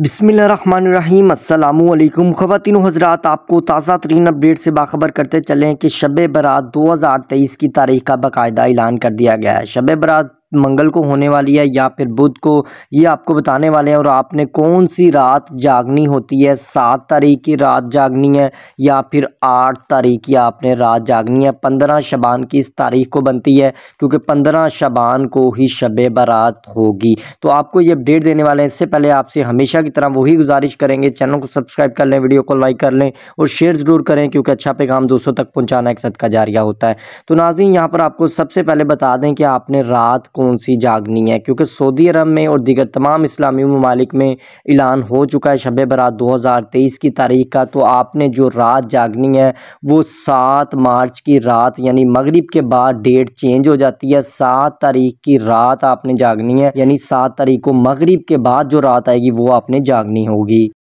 बिसमीम् अल्लाम ख़वान हज़रात आपको ताज़ा तरीन अपडेट से बाखबर करते चलें कि शब बरात 2023 की तारीख का बाकायदा ऐलान कर दिया गया है शब बरात मंगल को होने वाली है या फिर बुध को ये आपको बताने वाले हैं और आपने कौन सी रात जागनी होती है सात तारीख की रात जागनी है या फिर आठ तारीख की आपने रात जागनी है पंद्रह शबान की इस तारीख को बनती है क्योंकि पंद्रह शबान को ही शब बारात होगी तो आपको ये अपडेट देने वाले हैं इससे पहले आपसे हमेशा की तरह वही गुजारिश करेंगे चैनल को सब्सक्राइब कर लें वीडियो को लाइक कर लें और शेयर ज़रूर करें क्योंकि अच्छा पैगाम दोस्तों तक पहुँचाना एक का जारिया होता है तो नाजिन यहाँ पर आपको सबसे पहले बता दें कि आपने रात को कौन सी जागनी है क्योंकि सऊदी अरब में और दीगर तमाम इस्लामी ममालिक में ऐलान हो चुका है शब बरात दो हज़ार तेईस की तारीख का तो आपने जो रात जागनी है वो सात मार्च की रात यानी मगरिब के बाद डेट चेंज हो जाती है सात तारीख की रात आपने जागनी है यानी सात तारीख को मगरिब के बाद जो रात आएगी वो आपने जागनी होगी